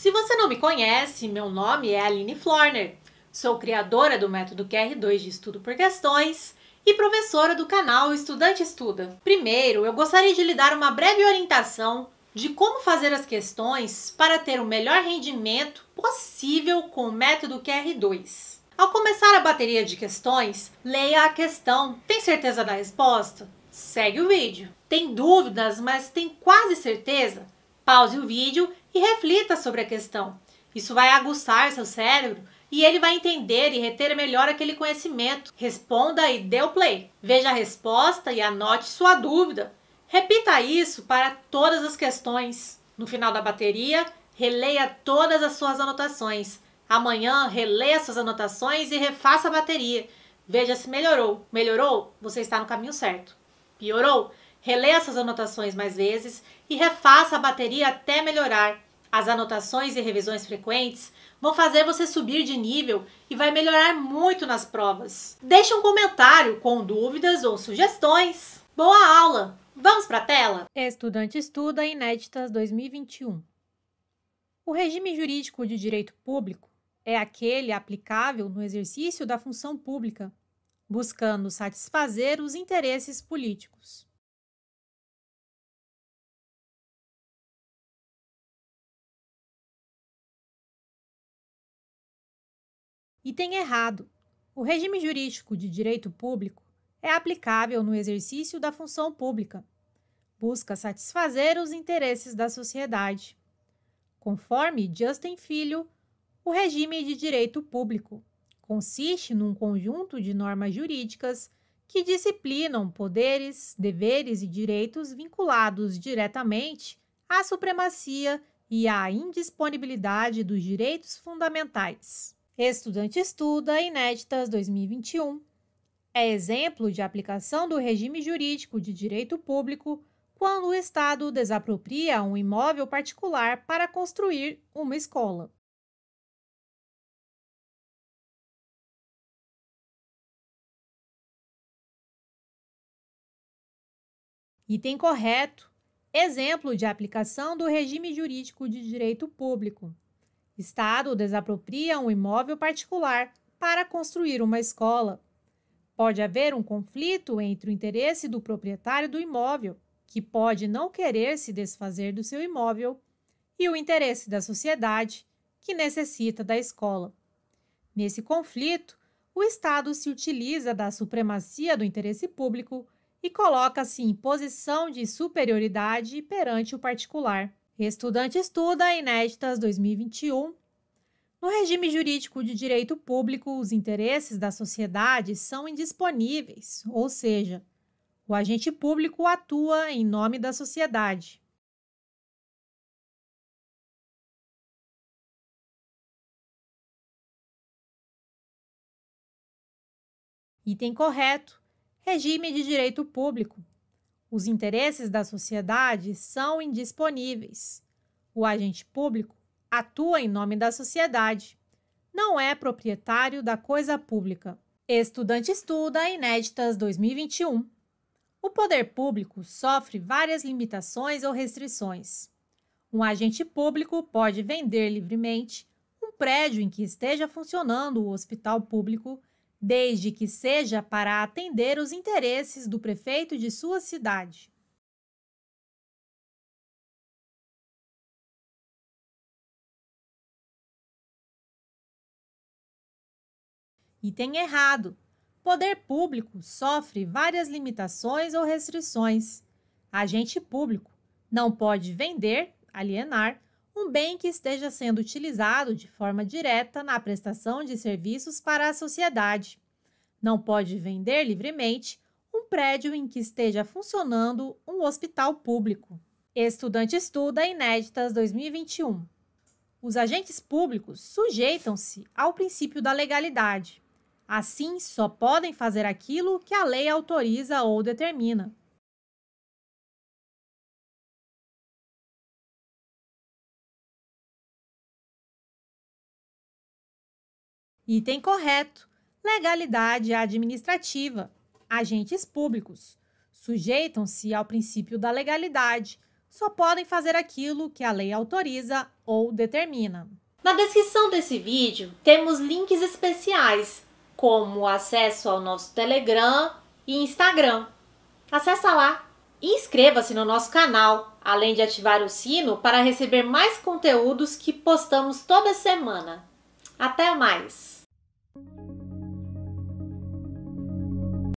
Se você não me conhece, meu nome é Aline Florner. Sou criadora do método QR2 de estudo por questões e professora do canal Estudante Estuda. Primeiro, eu gostaria de lhe dar uma breve orientação de como fazer as questões para ter o melhor rendimento possível com o método QR2. Ao começar a bateria de questões, leia a questão. Tem certeza da resposta? Segue o vídeo. Tem dúvidas, mas tem quase certeza? Pause o vídeo e reflita sobre a questão. Isso vai aguçar seu cérebro e ele vai entender e reter melhor aquele conhecimento. Responda e dê o play. Veja a resposta e anote sua dúvida. Repita isso para todas as questões. No final da bateria, releia todas as suas anotações. Amanhã, releia suas anotações e refaça a bateria. Veja se melhorou. Melhorou? Você está no caminho certo. Piorou? Relê essas anotações mais vezes e refaça a bateria até melhorar. As anotações e revisões frequentes vão fazer você subir de nível e vai melhorar muito nas provas. Deixe um comentário com dúvidas ou sugestões. Boa aula! Vamos para a tela? Estudante estuda Inéditas 2021. O regime jurídico de direito público é aquele aplicável no exercício da função pública, buscando satisfazer os interesses políticos. E tem errado. O regime jurídico de direito público é aplicável no exercício da função pública. Busca satisfazer os interesses da sociedade. Conforme Justin Filho, o regime de direito público consiste num conjunto de normas jurídicas que disciplinam poderes, deveres e direitos vinculados diretamente à supremacia e à indisponibilidade dos direitos fundamentais. Estudante Estuda Inéditas 2021 é exemplo de aplicação do regime jurídico de direito público quando o Estado desapropria um imóvel particular para construir uma escola. Item correto. Exemplo de aplicação do regime jurídico de direito público. Estado desapropria um imóvel particular para construir uma escola. Pode haver um conflito entre o interesse do proprietário do imóvel, que pode não querer se desfazer do seu imóvel, e o interesse da sociedade, que necessita da escola. Nesse conflito, o Estado se utiliza da supremacia do interesse público e coloca-se em posição de superioridade perante o particular. Estudante estuda Inéditas 2021. No regime jurídico de direito público, os interesses da sociedade são indisponíveis, ou seja, o agente público atua em nome da sociedade. Item correto: regime de direito público. Os interesses da sociedade são indisponíveis. O agente público atua em nome da sociedade, não é proprietário da coisa pública. Estudante estuda Inéditas 2021. O poder público sofre várias limitações ou restrições. Um agente público pode vender livremente um prédio em que esteja funcionando o hospital público desde que seja para atender os interesses do prefeito de sua cidade. Item errado. Poder público sofre várias limitações ou restrições. Agente público não pode vender, alienar um bem que esteja sendo utilizado de forma direta na prestação de serviços para a sociedade. Não pode vender livremente um prédio em que esteja funcionando um hospital público. Estudante estuda Inéditas 2021. Os agentes públicos sujeitam-se ao princípio da legalidade. Assim, só podem fazer aquilo que a lei autoriza ou determina. Item correto: legalidade administrativa. Agentes públicos sujeitam-se ao princípio da legalidade, só podem fazer aquilo que a lei autoriza ou determina. Na descrição desse vídeo temos links especiais, como acesso ao nosso Telegram e Instagram. Acesse lá e inscreva-se no nosso canal, além de ativar o sino para receber mais conteúdos que postamos toda semana. Até mais!